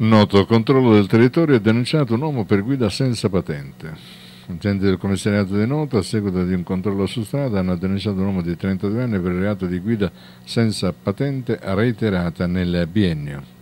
Noto, controllo del territorio è denunciato un uomo per guida senza patente. Agenti del commissariato di Noto, a seguito di un controllo su strada, hanno denunciato un uomo di 32 anni per il reato di guida senza patente reiterata nel biennio.